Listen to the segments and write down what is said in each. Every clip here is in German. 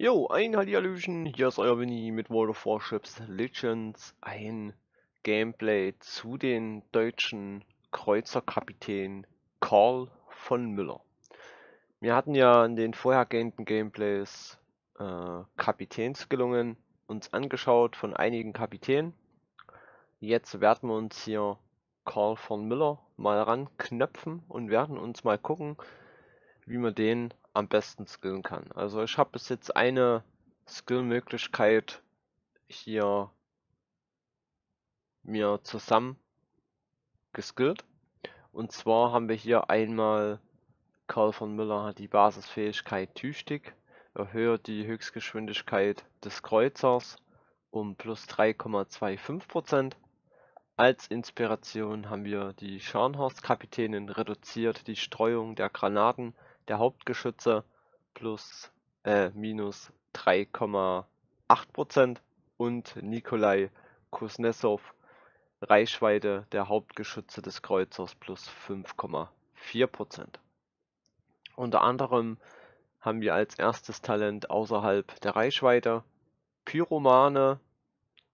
Jo, ein Hallihallöchen, hier ist euer Winnie mit World of Warships Legends, ein Gameplay zu den deutschen Kreuzerkapitän Karl von Müller. Wir hatten ja in den vorhergehenden Gameplays äh, Kapitänsgelungen uns angeschaut von einigen Kapitänen. Jetzt werden wir uns hier Karl von Müller mal ranknöpfen und werden uns mal gucken, wie man den am besten skillen kann. Also ich habe bis jetzt eine Skillmöglichkeit hier mir zusammen geskillt. Und zwar haben wir hier einmal Karl von Müller hat die Basisfähigkeit tüchtig, erhöht die Höchstgeschwindigkeit des Kreuzers um plus 3,25%. Als Inspiration haben wir die Scharnhorstkapitänin reduziert die Streuung der Granaten der Hauptgeschütze plus äh, minus 3,8 Prozent und Nikolai Kuznetsov Reichweite der Hauptgeschütze des Kreuzers plus 5,4 Prozent. Unter anderem haben wir als erstes Talent außerhalb der Reichweite Pyromane,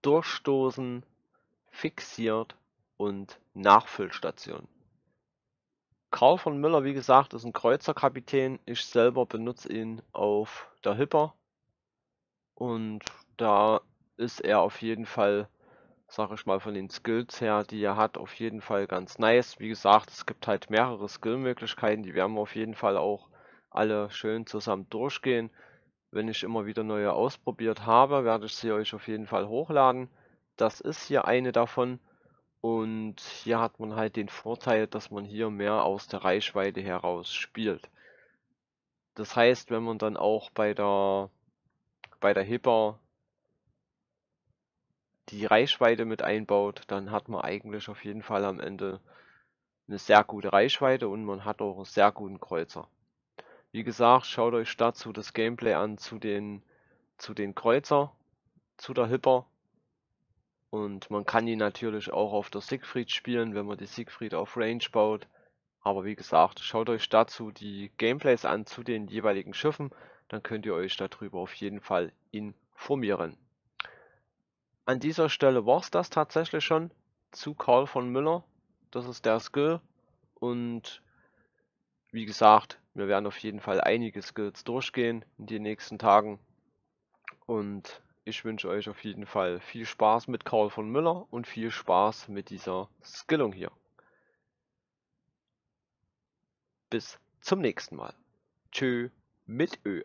Durchstoßen, Fixiert und Nachfüllstation. Karl von Müller, wie gesagt, ist ein Kreuzerkapitän. Ich selber benutze ihn auf der Hipper. Und da ist er auf jeden Fall, sage ich mal, von den Skills her, die er hat, auf jeden Fall ganz nice. Wie gesagt, es gibt halt mehrere Skillmöglichkeiten, die werden wir auf jeden Fall auch alle schön zusammen durchgehen. Wenn ich immer wieder neue ausprobiert habe, werde ich sie euch auf jeden Fall hochladen. Das ist hier eine davon. Und hier hat man halt den Vorteil, dass man hier mehr aus der Reichweite heraus spielt. Das heißt, wenn man dann auch bei der bei der Hipper die Reichweite mit einbaut, dann hat man eigentlich auf jeden Fall am Ende eine sehr gute Reichweite und man hat auch einen sehr guten Kreuzer. Wie gesagt, schaut euch dazu das Gameplay an zu den zu den Kreuzer, zu der Hipper und man kann ihn natürlich auch auf der Siegfried spielen, wenn man die Siegfried auf Range baut. Aber wie gesagt, schaut euch dazu die Gameplays an zu den jeweiligen Schiffen, dann könnt ihr euch darüber auf jeden Fall informieren. An dieser Stelle war es das tatsächlich schon zu Karl von Müller. Das ist der Skill. Und wie gesagt, wir werden auf jeden Fall einige Skills durchgehen in den nächsten Tagen. Und ich wünsche euch auf jeden Fall viel Spaß mit Karl von Müller und viel Spaß mit dieser Skillung hier. Bis zum nächsten Mal. Tschö mit Ö.